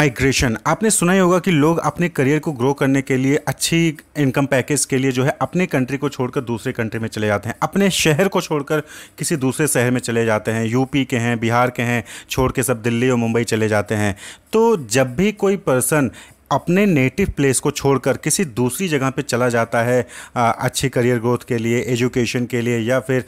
Migration आपने सुना ही होगा कि लोग अपने करियर को ग्रो करने के लिए अच्छी इनकम पैकेज के लिए जो है अपने कंट्री को छोड़कर दूसरे कंट्री में चले जाते हैं अपने शहर को छोड़कर किसी दूसरे शहर में चले जाते हैं यूपी के हैं बिहार के हैं छोड़ के सब दिल्ली और मुंबई चले जाते हैं तो जब भी कोई पर्सन अपने नेटिव प्लेस को छोड़कर किसी दूसरी जगह पे चला जाता है अच्छी करियर ग्रोथ के लिए एजुकेशन के लिए या फिर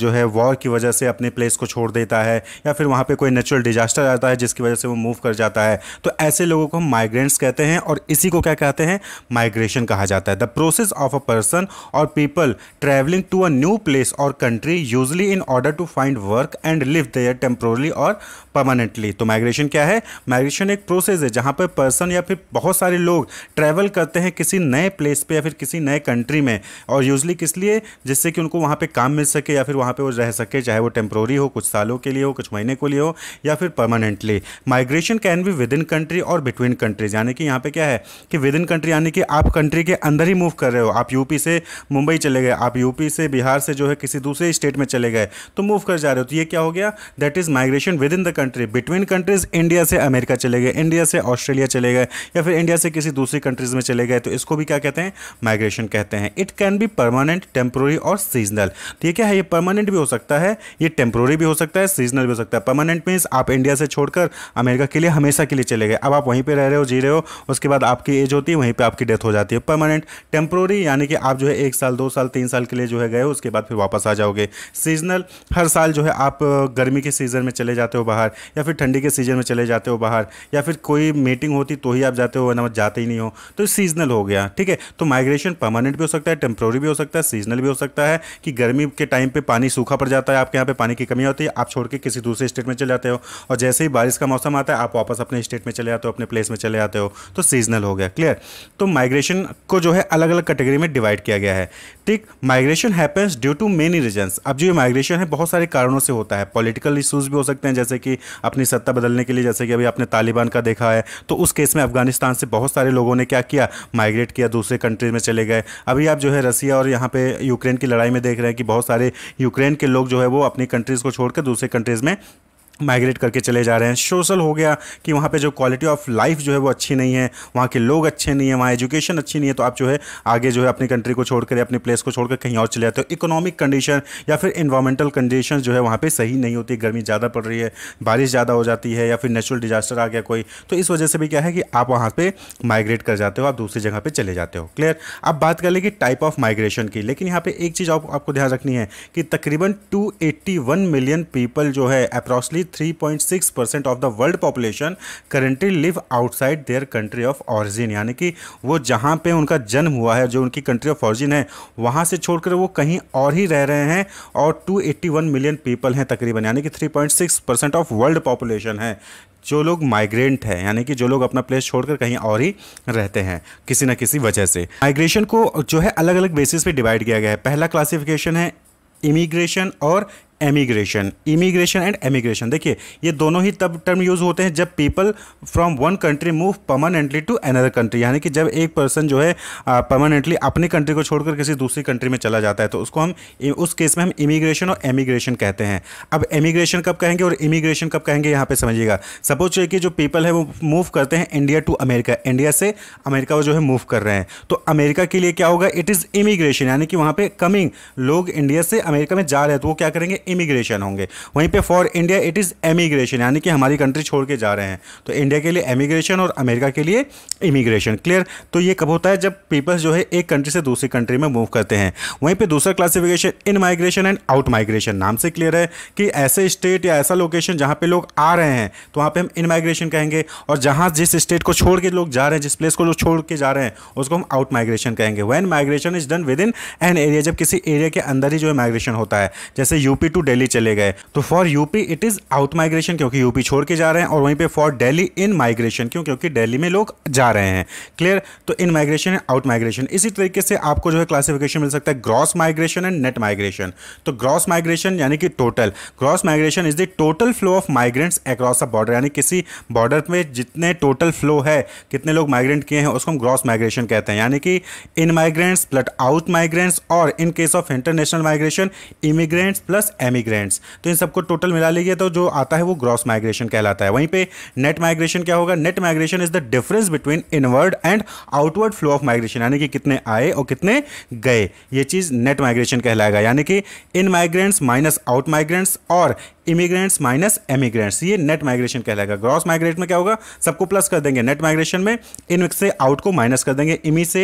जो है वॉर की वजह से अपने प्लेस को छोड़ देता है या फिर वहाँ पे कोई नेचुरल डिजास्टर आता है जिसकी वजह से वो मूव कर जाता है तो ऐसे लोगों को हम माइग्रेंट्स कहते हैं और इसी को क्या कहते हैं माइग्रेशन कहा जाता है the process of a person और people travelling to a new place और country usually in order to find work and live there temporarily और परमानेंटली तो माइग्रेशन क्या है माइग्रेशन एक प्रोसेस है जहाँ पर पर्सन या फिर बहुत सारे लोग ट्रैवल करते हैं किसी नए प्लेस पे या फिर किसी नए कंट्री में और यूजली किस लिए जिससे कि उनको वहाँ पे काम मिल सके या फिर वहाँ पे वो रह सके चाहे वो टेम्प्रोरी हो कुछ सालों के लिए हो कुछ महीने के लिए हो या फिर परमानेंटली माइग्रेशन कैन भी विद इन कंट्री और बिटवीन कंट्रीज यानी कि यहाँ पर क्या है कि विद इन कंट्री यानी कि आप कंट्री के अंदर ही मूव कर रहे हो आप यूपी से मुंबई चले गए आप यूपी से बिहार से जो है किसी दूसरे स्टेट में चले गए तो मूव कर जा रहे हो तो ये क्या हो गया that is migration within the country between countries India से अमेरिका चले गए इंडिया से ऑस्ट्रेलिया चले गए या फिर फिर इंडिया से किसी दूसरी कंट्रीज में चले गए तो इसको भी क्या कहते हैं माइग्रेशन कहते हैं it can be permanent temporary और सीजनल तो ये क्या है ये परमानेंट भी हो सकता है ये टेम्प्रोरी भी हो सकता है सीजनल भी हो सकता है परमानेंट मीन्स आप इंडिया से छोड़कर अमेरिका के लिए हमेशा के लिए चले गए अब आप वहीं पर रह रहे हो जी रहे हो उसके बाद आपकी एज होती है वहीं पर आपकी डेथ हो जाती है परमानेंट टेम्प्रोरी यानी कि आप जो है एक साल दो साल तीन साल के लिए जो है गए उसके बाद फिर वापस आ जाओगे सीजनल हर साल जो है आप गर्मी के सीज़न में चले जाते हो बाहर या फिर ठंडी के सीज़न में चले जाते हो बाहर या फिर कोई मीटिंग होती तो ही आप जाते जाते हो वरना मत जाते ही नहीं हो तो सीजनल हो गया ठीक है तो माइग्रेशन परमानेंट भी हो सकता है टेम्प्रोरी भी हो सकता है सीजनल भी हो सकता है कि गर्मी के टाइम पर पानी सूखा पड़ जाता है आपके यहाँ पर पानी की कमी होती है आप छोड़ के किसी दूसरे स्टेट में चले जाते हो और जैसे ही बारिश का मौसम आता है आप वापस अपने स्टेट में चले जाते हो अपने प्लेस में चले जाते हो तो सीजनल हो गया क्लियर तो माइग्रेशन को जो है अलग अलग कैटेगरी में डिवाइड किया गया है ठीक migration happens due to many reasons अब जो ये माइग्रेशन है बहुत सारे कारणों से होता है पॉलिटिकल इशूज़ भी हो सकते हैं जैसे कि अपनी सत्ता बदलने के लिए जैसे कि अभी आपने तालिबान का देखा है तो उस केस में अफगानिस्तान पाकिस्तान से बहुत सारे लोगों ने क्या किया माइग्रेट किया दूसरे कंट्रीज में चले गए अभी आप जो है रसिया और यहाँ पे यूक्रेन की लड़ाई में देख रहे हैं कि बहुत सारे यूक्रेन के लोग जो है वो अपनी कंट्रीज़ को छोड़कर दूसरे कंट्रीज़ में माइग्रेट करके चले जा रहे हैं सोशल हो गया कि वहाँ पे जो क्वालिटी ऑफ लाइफ जो है वो अच्छी नहीं है वहाँ के लोग अच्छे नहीं है वहाँ एजुकेशन अच्छी नहीं है तो आप जो है आगे जो है अपनी कंट्री को छोड़कर अपने प्लेस को छोड़कर कहीं और चले जाते हो इकोनॉमिक कंडीशन या फिर इन्वायरमेंटल कंडीशन जो है वहाँ पर सही नहीं होती गर्मी ज़्यादा पड़ रही है बारिश ज़्यादा हो जाती है या फिर नेचुरल डिजास्टर आ गया कोई तो इस वजह से भी क्या है कि आप वहाँ पर माइग्रेट कर जाते हो आप दूसरी जगह पर चले जाते हो क्लियर अब बात कर लेंगे टाइप ऑफ माइग्रेशन की लेकिन यहाँ पर एक चीज़ आपको ध्यान रखनी है कि तकरीबन टू मिलियन पीपल जो है approximately 3.6 percent of the world population currently live outside their country of origin यानी कि वो जहाँ पे उनका जन्म हुआ है जो उनकी कंट्री ऑफ ऑरिजिन है वहाँ से छोड़कर वो कहीं और ही रह रहे हैं और 281 मिलियन पीपल हैं तकरीबन यानी कि 3.6 परसेंट ऑफ वर्ल्ड पॉपुलेशन है जो लोग माइग्रेंट हैं यानी कि जो लोग अपना प्लेस छोड़कर कहीं और ही रहते हैं किसी ना किसी वजह से माइग्रेशन को जो है अलग अलग बेसिस पे डिवाइड किया गया है पहला क्लासिफिकेशन है इमिग्रेशन और एमिग्रेशन इमिग्रेशन एंड एमिग्रेशन देखिए ये दोनों ही तब टर्म यूज़ होते हैं जब people from one country move permanently to another country यानी कि जब एक पर्सन जो है परमानेंटली अपनी कंट्री को छोड़कर किसी दूसरी कंट्री में चला जाता है तो उसको हम उस केस में हम इमिग्रेशन और एमिग्रेशन कहते हैं अब एमिग्रेशन कब कहेंगे और इमिग्रेशन कब कहेंगे यहाँ पर समझिएगा सपोज कि जो पीपल है वो मूव करते हैं इंडिया टू अमेरिका इंडिया से अमेरिका वो जो है मूव कर रहे हैं तो अमेरिका के लिए क्या होगा इट इज़ इमिग्रेशन यानी कि वहाँ पर कमिंग लोग इंडिया से अमेरिका में जा रहे हैं तो वो क्या करेंगे इमिग्रेशन होंगे वहीं पे for India it is emigration यानी कि हमारी कंट्री छोड़ के जा रहे हैं तो इंडिया के लिए एमिग्रेशन और अमेरिका के लिए इमिग्रेशन क्लियर तो ये कब होता है जब पीपल्स जो है एक कंट्री से दूसरी कंट्री में मूव करते हैं वहीं पर दूसरा classification in migration and out migration नाम से क्लियर है कि ऐसे स्टेट या ऐसा लोकेशन जहाँ पर लोग आ रहे हैं तो वहाँ पर हम इन माइग्रेशन कहेंगे और जहाँ जिस स्टेट को छोड़ के लोग जा रहे हैं जिस प्लेस को लोग छोड़ के जा रहे हैं उसको हम आउट माइग्रेशन कहेंगे when migration is done with in an area जब किसी एरिया के अंदर ही जो है माइग्रेशन होता है जैसे यूपी टू डेली चले गए तो for UP it is out migration क्योंकि यूपी छोड़ के जा रहे हैं और वहीं पे फॉर डेली इन माइग्रेशन क्यों क्योंकि डेली में लोग जा रहे हैं क्लियर तो in migration and out migration इसी तरीके से आपको जो है क्लासिफिकेशन मिल सकता है gross migration and net migration तो ग्रॉस माइग्रेशन यानी कि total gross migration is the total flow of migrants across a border यानी किसी बॉर्डर में जितने टोटल फ्लो है कितने लोग माइग्रेंट किए हैं उसको हम ग्रॉस माइग्रेशन कहते हैं यानी कि in migrants plus out migrants और in case of international migration immigrants plus emigrants तो इन सबको टोटल मिला लीजिए तो जो आता है वो ग्रॉस माइग्रेशन कहलाता है वहीं पे नेट माइग्रेशन क्या होगा net migration is the difference between inward and outward flow of migration यानी कि कितने आए और कितने गए ये चीज़ नेट माइग्रेशन कहलाएगा यानी कि in migrants minus out migrants और इमिग्रेंट्स माइनस एमिग्रेंट्स ये नेट माइग्रेशन कहलाएगा ग्रॉस माइग्रेट में क्या होगा सबको प्लस कर देंगे नेट माइग्रेशन में इन से आउट को माइनस कर देंगे इमी से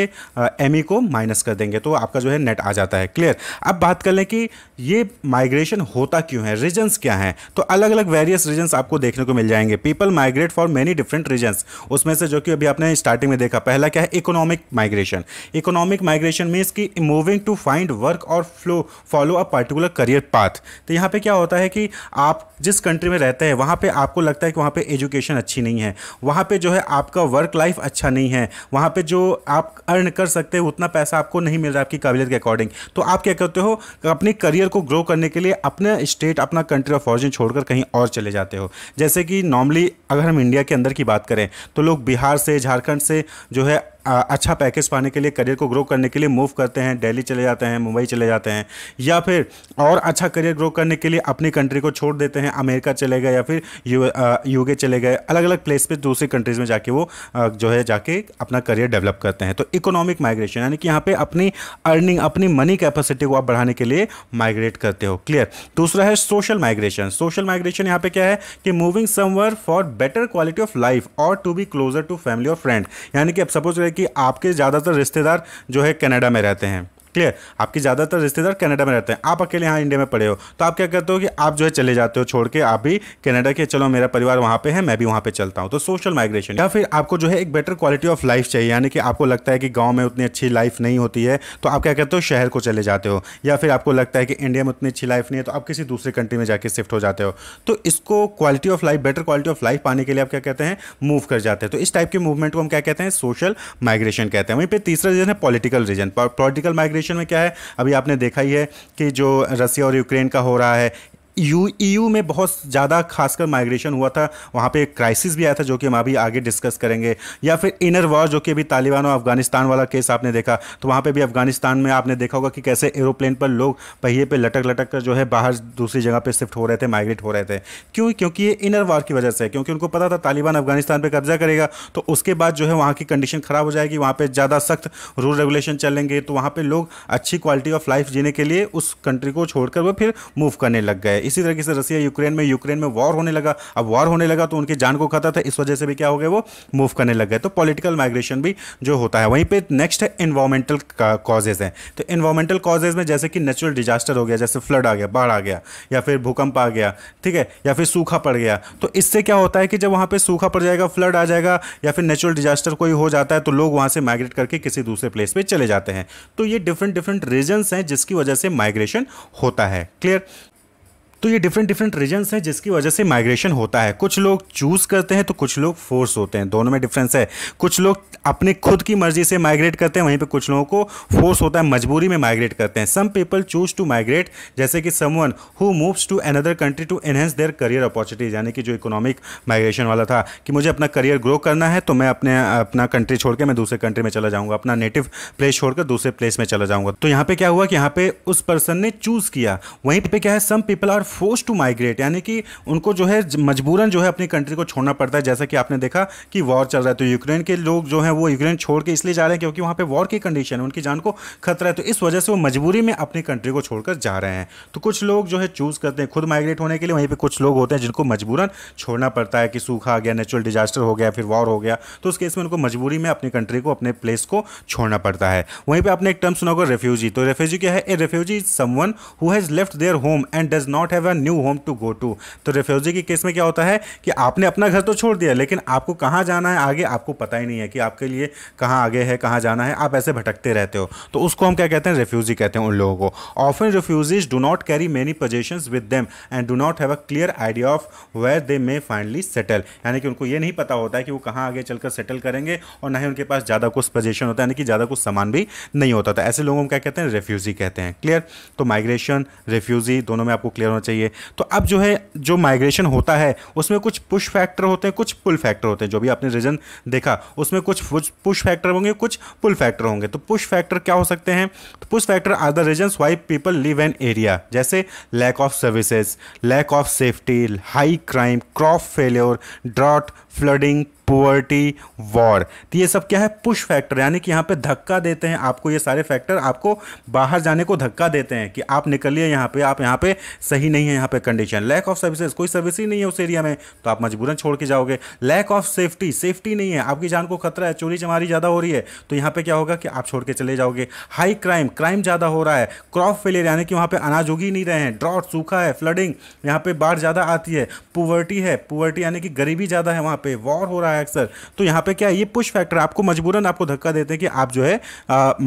एमी को माइनस कर देंगे तो आपका जो है नेट आ जाता है क्लियर अब बात कर लें कि ये माइग्रेशन होता क्यों है रीजन्स क्या हैं तो अलग अलग वेरियस रीजन्स आपको देखने को मिल जाएंगे people migrate for many different reasons उसमें से जो कि अभी आपने स्टार्टिंग में देखा पहला क्या है economic migration economic migration means की मूविंग टू फाइंड वर्क और flow follow a particular career path तो यहाँ पर क्या होता है कि आप जिस कंट्री में रहते हैं वहाँ पे आपको लगता है कि वहाँ पे एजुकेशन अच्छी नहीं है वहाँ पे जो है आपका वर्क लाइफ अच्छा नहीं है वहाँ पे जो आप अर्न कर सकते हैं उतना पैसा आपको नहीं मिल रहा आपकी काबिलियत के अकॉर्डिंग तो आप क्या करते हो अपने करियर को ग्रो करने के लिए अपने स्टेट अपना कंट्री ऑफ ऑरिजिन छोड़कर कहीं और चले जाते हो जैसे कि नॉर्मली अगर हम इंडिया के अंदर की बात करें तो लोग बिहार से झारखंड से जो है अच्छा पैकेज पाने के लिए करियर को ग्रो करने के लिए मूव करते हैं दिल्ली चले जाते हैं मुंबई चले जाते हैं या फिर और अच्छा करियर ग्रो करने के लिए अपनी कंट्री को छोड़ देते हैं अमेरिका चले गए या फिर यू यूके चले गए अलग अलग प्लेस पे दूसरी कंट्रीज़ में जाके वो जो है जाके अपना करियर डेवलप करते हैं तो इकोनॉमिक माइग्रेशन यानी कि यहाँ पर अपनी अर्निंग अपनी मनी कैपेसिटी को आप बढ़ाने के लिए माइग्रेट करते हो क्लियर दूसरा है सोशल माइग्रेशन सोशल माइग्रेशन यहाँ पर क्या है कि moving somewhere for better quality of life और to be closer to family और फ्रेंड यानी कि अब सपोज कि आपके ज़्यादातर रिश्तेदार जो है कनाडा में रहते हैं क्लियर आपके ज़्यादातर रिश्तेदार कनाडा में रहते हैं आप अकेले यहाँ इंडिया में पड़े हो तो आप क्या करते हो कि आप जो है चले जाते हो छोड़ के आप भी कनाडा के चलो मेरा परिवार वहाँ पे है मैं भी वहाँ पे चलता हूँ तो सोशल माइग्रेशन या फिर आपको जो है एक बेटर क्वालिटी ऑफ लाइफ चाहिए यानी कि आपको लगता है कि गाँव में उतनी अच्छी लाइफ नहीं होती है तो आप क्या करते हो शहर को चले जाते हो या फिर आपको लगता है कि इंडिया में उतनी अच्छी लाइफ नहीं है तो आप किसी दूसरे कंट्री में जाकर शिफ्ट हो जाते हो तो इसको quality of life better quality of life पाने के लिए आप क्या कहते हैं मूव कर जाते हैं तो इस टाइप के मूवमेंट को हम क्या कहते हैं सोशल माइग्रेशन कहते हैं वहीं पर तीसरा रीजन है political reason political migration escalation में क्या है अभी आपने देखा ही है कि जो रसिया और यूक्रेन का हो रहा है यू यू e में बहुत ज़्यादा खासकर माइग्रेशन हुआ था वहाँ पे एक क्राइसिस भी आया था जो कि हम अभी आगे डिस्कस करेंगे या फिर इनर वॉर जो कि अभी तालिबान और अफगानिस्तान वाला केस आपने देखा तो वहाँ पे भी अफगानिस्तान में आपने देखा होगा कि कैसे एरोप्लेन पर लोग पहिए पे लटक लटक कर जो है बाहर दूसरी जगह पर शिफ्ट हो रहे थे माइग्रेट हो रहे थे क्यों क्योंकि ये इनर वॉर की वजह से क्योंकि उनको पता था तालिबान अफगानिस्तान पर कब्जा करेगा तो उसके बाद जो है वहाँ की कंडीशन ख़राब हो जाएगी वहाँ पर ज़्यादा सख्त रूल रेगुलेशन चलेंगे तो वहाँ पर लोग अच्छी क्वालिटी ऑफ लाइफ जीने के लिए उस कंट्री को छोड़कर वो फिर मूव करने लग गए इसी तरीके से रसिया यूक्रेन में यूक्रेन में वॉर होने लगा अब वॉर होने लगा तो उनकी जान को खतरा था इस वजह से भी क्या हो गया वो मूव करने लग गए तो पॉलिटिकल माइग्रेशन भी जो होता है वहीं पर नेक्स्ट है इन्वायरमेंटल कॉजेज हैं तो इन्वायरमेंटल कॉजेज में जैसे कि नेचुरल डिजास्टर हो गया जैसे फ्लड आ गया बाढ़ आ गया या फिर भूकंप आ गया ठीक है या फिर सूखा पड़ गया तो इससे क्या होता है कि जब वहाँ पर सूखा पड़ जाएगा फ्लड आ जाएगा या फिर नेचुरल डिजास्टर कोई हो जाता है तो लोग वहाँ से माइग्रेट करके किसी दूसरे प्लेस पर चले जाते हैं तो ये डिफरेंट डिफरेंट रीजन्स हैं जिसकी वजह से माइग्रेशन होता है क्लियर तो ये डिफरेंट डिफरेंट रीजन्स हैं जिसकी वजह से माइग्रेशन होता है कुछ लोग चूज़ करते हैं तो कुछ लोग फोर्स होते हैं दोनों में डिफरेंस है कुछ लोग अपने खुद की मर्जी से माइग्रेट करते हैं वहीं पर कुछ लोगों को फोर्स होता है मजबूरी में माइग्रेट करते हैं some people choose to migrate जैसे कि someone who moves to another country to enhance their career opportunities यानी कि जो इकोनॉमिक माइग्रेशन वाला था कि मुझे अपना करियर ग्रो करना है तो मैं अपने अपना कंट्री छोड़ के मैं दूसरे कंट्री में चला जाऊँगा अपना नेटिव प्लेस छोड़कर दूसरे प्लेस में चला जाऊँगा तो यहाँ पे क्या हुआ कि यहाँ पे उस पर्सन ने चूज़ किया वहीं पर क्या है some people are force to migrate यानी कि उनको जो है मजबूरन जो है अपनी कंट्री को छोड़ना पड़ता है जैसा कि आपने देखा कि वॉर चल रहा है तो यूक्रेन के लोग जो है वो यूक्रेन छोड़ के इसलिए जा रहे हैं क्योंकि वहाँ पर वॉर की कंडीशन है उनकी जान को खतरा है तो इस वजह से वो मजबूरी में अपनी कंट्री को छोड़कर जा रहे हैं तो कुछ लोग जो है चूज़ करते हैं खुद माइग्रेट होने के लिए वहीं पर कुछ लोग होते हैं जिनको मजबूरन छोड़ना पड़ता है कि सूखा आ गया नेचुरल डिजास्टर हो गया फिर वॉर हो गया तो उस केस में उनको मजबूरी में अपनी कंट्री को अपने प्लेस को छोड़ना पड़ता है वहीं पर आपने एक टर्म सुना होगा रेफ्यूजी तो रेफ्यूजी क्या है a refugee is someone who has left their home and does not have have a new home to go to तो रेफ्यूजी के केस में क्या होता है कि आपने अपना घर तो छोड़ दिया लेकिन आपको कहाँ जाना है आगे आपको पता ही नहीं है कि आपके लिए कहाँ आगे है कहाँ जाना है आप ऐसे भटकते रहते हो तो उसको हम क्या कहते हैं रेफ्यूजी कहते हैं उन लोगों को often refugees do not carry many possession with them and do not have a clear idea of where they may finally settle यानी कि उनको ये नहीं पता होता है कि वो कहाँ आगे चलकर सेटल करेंगे और ना ही उनके पास ज़्यादा कुछ पोजेशन होता है यानी कि ज़्यादा कुछ सामान भी नहीं होता था तो ऐसे लोगों को क्या कहते हैं रेफ्यूजी कहते हैं क्लियर तो माइग्रेशन रेफ्यूजी दोनों में आपको क्लियर होना चाहिए चाहिए तो अब जो है जो माइग्रेशन होता है उसमें कुछ पुश फैक्टर होते हैं कुछ पुल फैक्टर होते हैं जो भी आपने रीजन देखा उसमें कुछ पुश फैक्टर होंगे कुछ पुल फैक्टर होंगे तो पुश फैक्टर क्या हो सकते हैं तो push factor are the reason why people leave an area जैसे lack of services lack of safety high crime crop failure drought flooding poverty war तो ये सब क्या है पुश फैक्टर यानी कि यहाँ पे धक्का देते हैं आपको ये सारे फैक्टर आपको बाहर जाने को धक्का देते हैं कि आप निकलिए यहाँ पे आप यहाँ पे सही नहीं है यहाँ पे कंडीशन लैक ऑफ सर्विसेज कोई सर्विस ही नहीं है उस एरिया में तो आप मजबूरन छोड़ के जाओगे लैक ऑफ सेफ्टी सेफ्टी नहीं है आपकी जान को खतरा है चोरी चमारी ज़्यादा हो रही है तो यहाँ पर क्या होगा कि आप छोड़ के चले जाओगे हाई क्राइम क्राइम ज़्यादा हो रहा है क्रॉप फेलियर यानी कि वहाँ पर अनाज उगी नहीं रहे हैं ड्रॉट सूखा है फ्लडिंग यहाँ पर बाढ़ ज़्यादा आती है पुवर्टी है पुवर्टी यानी कि गरीबी ज़्यादा है वहाँ पे वॉर हो रहा है अक्सर तो यहाँ पे क्या है ये पुश फैक्टर आपको मजबूरन आपको धक्का देते हैं कि आप जो है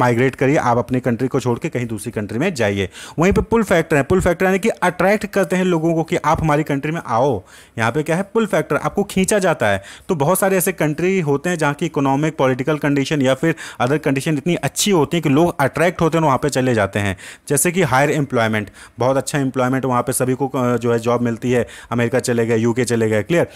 माइग्रेट करिए आप अपने कंट्री को छोड़ के कहीं दूसरी कंट्री में जाइए वहीं पर पुल फैक्टर है पुल फैक्टर यानी कि अट्रैक्ट करते हैं लोगों को कि आप हमारी कंट्री में आओ यहाँ पर क्या है पुल फैक्टर आपको खींचा जाता है तो बहुत सारे ऐसे कंट्री होते हैं जहाँ की इकोनॉमिक पॉलिटिकल कंडीशन या फिर अदर कंडीशन इतनी अच्छी होती है कि लोग अट्रैक्ट होते हैं वहाँ पर चले जाते हैं जैसे कि हायर एम्प्लॉयमेंट बहुत अच्छा एम्प्लॉयमेंट वहाँ पर सभी को जो है जॉब मिलती है अमेरिका चले गए यूके चले गए क्लियर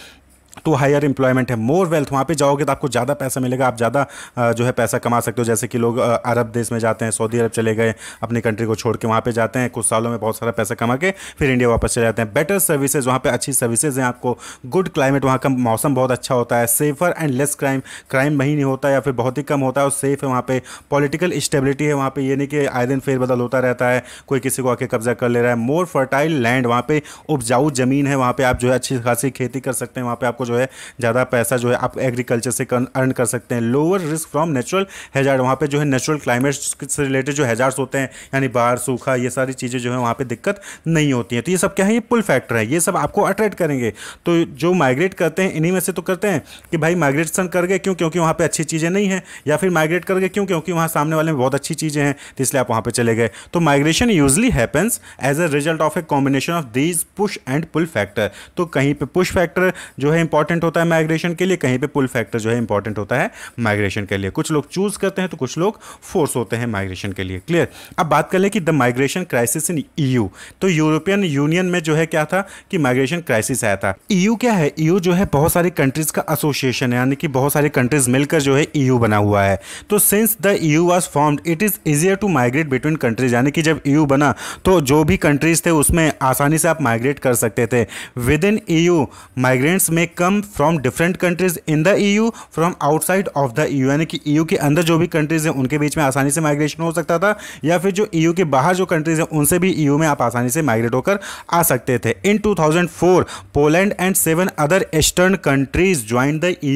तो हायर एम्प्लॉयमेंट है मोर वेल्थ वहाँ पे जाओगे तो आपको ज़्यादा पैसा मिलेगा आप ज़्यादा जो है पैसा कमा सकते हो जैसे कि लोग अरब देश में जाते हैं सऊदी अरब चले गए अपनी कंट्री को छोड़ के वहाँ पे जाते हैं कुछ सालों में बहुत सारा पैसा कमा के फिर इंडिया वापस चले जाते हैं बेटर सर्विसेज वहाँ पर अच्छी सर्विसेज हैं आपको गुड क्लाइमेट वहाँ का मौसम बहुत अच्छा होता है safer and less crime crime वहीं नहीं होता या फिर बहुत ही कम होता है और सेफ है वहाँ पर पॉलिटिकल स्टेबिलिटी है वहाँ पर ये नहीं कि आए दिन फेरबदल होता रहता है कोई किसी को आके कब्जा कर ले रहा है मोर फर्टाइल लैंड वहाँ पर उपजाऊ ज़मीन है वहाँ पर आप जो है अच्छी खासी खेती कर सकते हैं वहाँ पर आपको आपको जो है ज़्यादा पैसा जो है आप एग्रीकल्चर से अर्न कर सकते हैं lower risk from natural hazard वहाँ पर जो है नेचुरल क्लाइमेट से रिलेटेड जो हैजार्ड्स होते हैं यानी बाढ़ सूखा ये सारी चीज़ें जो है वहाँ पर दिक्कत नहीं होती हैं तो ये सब क्या है ये पुल फैक्टर है ये सब आपको अट्रैक्ट करेंगे तो जो माइग्रेट करते हैं इन्हीं में से तो करते हैं कि भाई माइग्रेशन कर गए क्यों क्योंकि वहाँ पर अच्छी चीज़ें नहीं हैं या फिर माइग्रेट कर गए क्यों क्योंकि वहाँ सामने वाले में बहुत अच्छी चीज़ें हैं तो इसलिए आप वहाँ पर चले गए तो migration usually happens as a result of a combination of these push and pull factor तो कहीं पर पुश फैक्टर जो है इंपॉर्टेंट होता है माइग्रेशन के लिए कहीं पे पुल फैक्टर जो है इंपॉर्टेंट होता है माइग्रेशन के लिए कुछ लोग चूज करते हैं तो कुछ लोग फोर्स होते हैं माइग्रेशन के लिए क्लियर अब बात कर लें कि the migration crisis in EU तो यूरोपियन यूनियन में जो है क्या था कि माइग्रेशन क्राइसिस आया था ईयू e क्या है ईयू e जो है बहुत सारी कंट्रीज का एसोसिएशन है यानी कि बहुत सारी कंट्रीज मिलकर जो है ईयू e बना हुआ है तो since the EU was form it is easier to migrate between countries यानी कि जब ईयू बना तो जो भी कंट्रीज थे उसमें आसानी से आप माइग्रेट कर सकते थे with in EU migrants make come from different countries in the EU from outside of the EU यानी कि ई e के अंदर जो भी कंट्रीज हैं उनके बीच में आसानी से माइग्रेशन हो सकता था या फिर जो ई e के बाहर जो कंट्रीज हैं उनसे भी ई e में आप आसानी से माइग्रेट होकर आ सकते थे in 2004 Poland and seven other eastern countries join the EU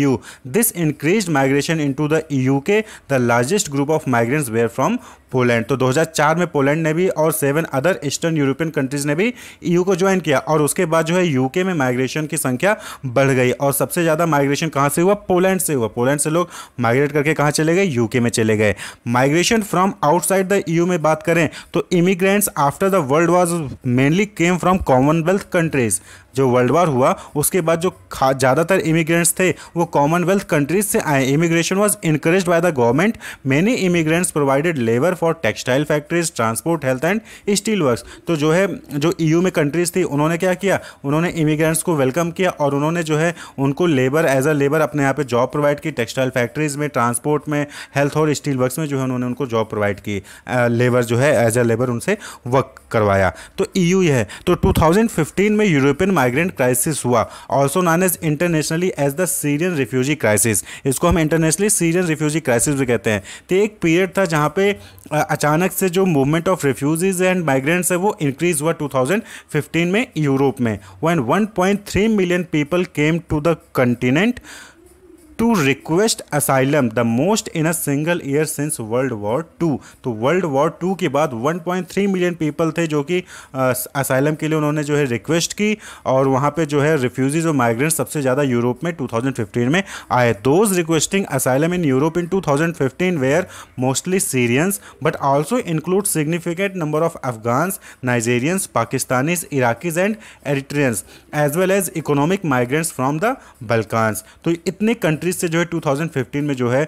this increase migration in the EU के the largest group of migrants were from Poland तो 2004 में पोलैंड ने भी और seven other eastern European countries ने भी ईयू को join किया और उसके बाद जो है यूके में माइग्रेशन की संख्या बढ़ गई और सबसे ज़्यादा माइग्रेशन कहाँ से हुआ पोलैंड से हुआ पोलैंड से लोग माइग्रेट करके कहाँ चले गए यूके में चले गए migration from outside the EU में बात करें तो immigrants after the world was mainly came from Commonwealth countries जो वर्ल्ड वार हुआ उसके बाद जो ज़्यादातर इमिग्रेंट्स थे वो कॉमनवेल्थ कंट्रीज से आए immigration was encourage by the government many immigrants provided labour for textile factories transport health and steel work तो जो है जो ई e में कंट्रीज थी उन्होंने क्या किया उन्होंने इमिग्रेंट्स को वेलकम किया और उन्होंने जो है उनको लेबर एज अ लेबर अपने यहाँ पे जॉब प्रोवाइड की टेक्सटाइल फैक्ट्रीज में ट्रांसपोर्ट में हेल्थ और स्टील वर्क में जो है उन्होंने उनको जॉब प्रोवाइड की लेबर जो है एज अ लेबर उनसे वर्क करवाया तो ई e है तो टू में यूरोपियन माइग्रेंट क्राइसिस हुआ also known as internationally as the Syrian refugee crisis इसको हम इंटरनेशनली सीरियन रिफ्यूजी क्राइसिस भी कहते हैं तो एक पीरियड था जहाँ पे अचानक से जो movement of refugees and migrants है वो इंक्रीज हुआ 2015 में यूरोप में one 1.3 million people came to the continent to request asylum the most in a single year since world war two तो वर्ल्ड वॉर टू के बाद 1.3 मिलियन पीपल थे जो कि असाइलम के लिए उन्होंने जो है रिक्वेस्ट की और वहाँ पे जो है रिफ्यूजीज और माइग्रेंट्स सबसे ज़्यादा यूरोप में 2015 में आए those requesting asylum in Europe in 2015 were mostly Syrians but also include significant number of Afghans Nigerians Pakistanis Iraqis and Eritreans as well as economic migrants from the Balkans तो इतने कंट्री कंट्रीज से जो है 2015 में जो है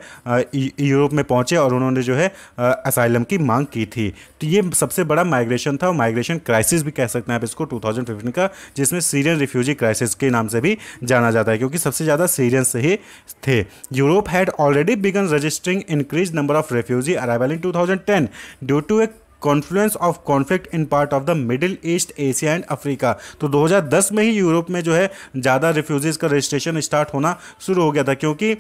यूरोप में पहुंचे और उन्होंने जो है असाइलम की मांग की थी तो ये सबसे बड़ा माइग्रेशन था माइग्रेशन क्राइसिस भी कह सकते हैं आप इसको 2015 का जिसमें सीरियन रिफ्यूजी क्राइसिस के नाम से भी जाना जाता है क्योंकि सबसे ज़्यादा सीरियंस ही थे Europe had already began registering increase number of refugee arrival in two due to a confluence of conflict in part of the Middle East Asia and Africa तो 2010 में ही यूरोप में जो है ज़्यादा रिफ्यूजीज़ का रजिस्ट्रेशन स्टार्ट होना शुरू हो गया था क्योंकि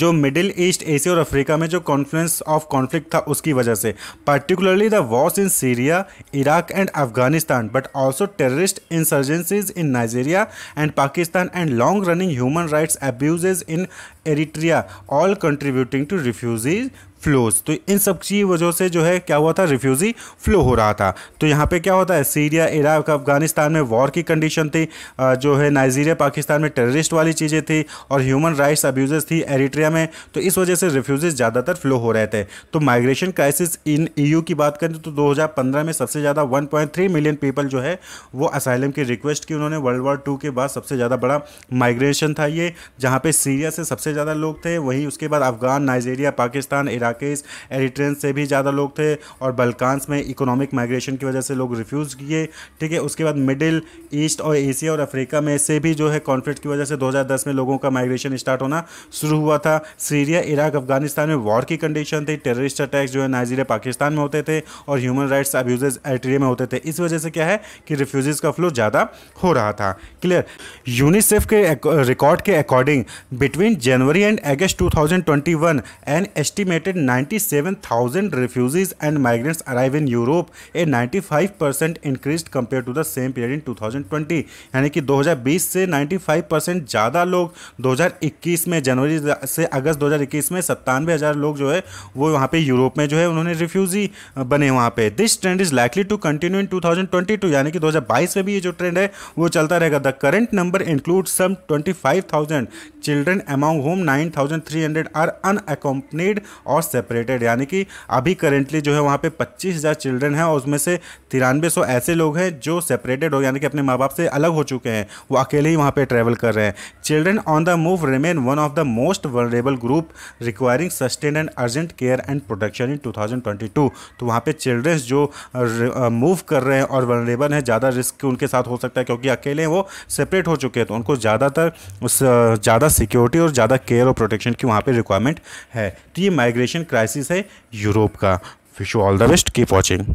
जो मिडिल ईस्ट एशिया और अफ्रीका में जो कॉन्फ्लुएंस ऑफ कॉन्फ्लिक्ट था उसकी वजह से particularly the wars in Syria Iraq and Afghanistan but also terrorist insurgencies in Nigeria and Pakistan and long running human rights abuses in Eritrea all contributing to refugees flows तो इन सब की वजह से जो है क्या हुआ था रिफ्यूज़ी फ्लो हो रहा था तो यहाँ पे क्या होता है सीरिया इराक अफगानिस्तान में वॉर की कंडीशन थी जो है नाइजीरिया पाकिस्तान में टेररिस्ट वाली चीज़ें थी और ह्यूमन राइट्स अब्यूजेस थी एरिट्रिया में तो इस वजह से रिफ्यूज़ीज ज़्यादातर फ्लो हो रहे थे तो माइग्रेशन क्राइसिस इन ई की बात करें तो दो में सबसे ज़्यादा वन मिलियन पीपल जो है वो असाइलम की रिक्वेस्ट की उन्होंने वर्ल्ड वॉर टू के बाद सबसे ज़्यादा बड़ा माइग्रेशन था ये जहाँ पर सीरिया से सबसे ज़्यादा लोग थे वहीं उसके बाद Afghan Nigeria Pakistan Iraq Iraqis Eritrean से भी ज़्यादा लोग थे और बल्कान्स में इकोनॉमिक माइग्रेशन की वजह से लोग रिफ्यूज़ किए ठीक है उसके बाद मिडिल ईस्ट और एशिया और अफ्रीका में से भी जो है कॉन्फ्लिक्ट की वजह से 2010 में लोगों का माइग्रेशन स्टार्ट होना शुरू हुआ था सीरिया इराक अफगानिस्तान में वॉर की कंडीशन थी टेररिस्ट अटैक्स जो है नाइजीरिया पाकिस्तान में होते थे और ह्यूमन राइट्स अब्यूजेज एरिट्रिया में होते थे इस वजह से क्या है कि रिफ्यूज़ का फ्लो ज़्यादा हो रहा था क्लियर यूनिसेफ के रिकॉर्ड के according between January and August to an estimated 97,000 refugees and migrants arrive in Europe, a 95% increased compared to the same period in 2020. यानी कि 2020 से 95% परसेंट ज़्यादा लोग 2021 में जनवरी से अगस्त 2021 में सत्तानवे हज़ार लोग जो है वो वहाँ पे यूरोप में जो है उन्होंने रिफ्यूजी बने वहाँ पे this trend is likely to continue in 2022 यानी कि 2022 में भी ये जो ट्रेंड है वो चलता रहेगा the current number include some 25,000 children among whom 9,300 are unaccompanied और सेपरेटेड यानी कि अभी करेंटली जो है वहाँ पे 25,000 चिल्ड्रन हैं और उसमें से तिरानवे ऐसे लोग हैं जो सेपरेटेड हो यानी कि अपने माँ बाप से अलग हो चुके हैं वो अकेले ही वहाँ पर ट्रैवल कर रहे हैं children on the move remain one of the most vulnerable group requiring sustain and urgent care and protection in two तो वहाँ पर चिल्ड्रंस जो मूव कर रहे हैं और वनरेबल हैं ज़्यादा रिस्क उनके साथ हो सकता है क्योंकि अकेले वो सेपरेट हो चुके हैं तो उनको ज़्यादातर ज़्यादा सिक्योरिटी और ज़्यादा केयर और प्रोटेक्शन की वहाँ पर रिक्वायरमेंट है तो ये माइग्रेशन क्राइसिस है यूरोप का wish you all the best keep watching